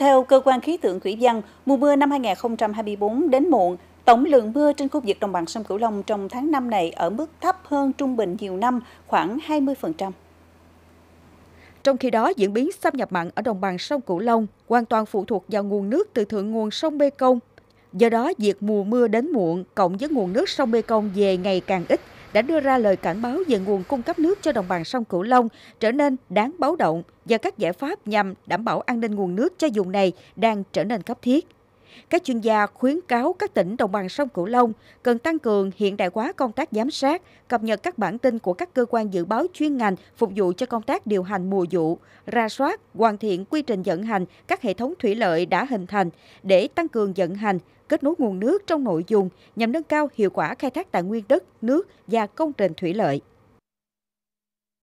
theo Cơ quan Khí tượng Thủy văn, mùa mưa năm 2024 đến muộn, tổng lượng mưa trên khu vực đồng bằng sông Cửu Long trong tháng 5 này ở mức thấp hơn trung bình nhiều năm khoảng 20%. Trong khi đó, diễn biến xâm nhập mặn ở đồng bằng sông Cửu Long hoàn toàn phụ thuộc vào nguồn nước từ thượng nguồn sông Mê Công. Do đó, việc mùa mưa đến muộn cộng với nguồn nước sông Mê Công về ngày càng ít – đã đưa ra lời cảnh báo về nguồn cung cấp nước cho đồng bằng sông Cửu Long trở nên đáng báo động và các giải pháp nhằm đảm bảo an ninh nguồn nước cho vùng này đang trở nên cấp thiết. Các chuyên gia khuyến cáo các tỉnh đồng bằng sông Cửu Long cần tăng cường hiện đại hóa công tác giám sát, cập nhật các bản tin của các cơ quan dự báo chuyên ngành phục vụ cho công tác điều hành mùa vụ, ra soát, hoàn thiện quy trình vận hành các hệ thống thủy lợi đã hình thành để tăng cường vận hành, kết nối nguồn nước trong nội dùng nhằm nâng cao hiệu quả khai thác tài nguyên đất, nước và công trình thủy lợi.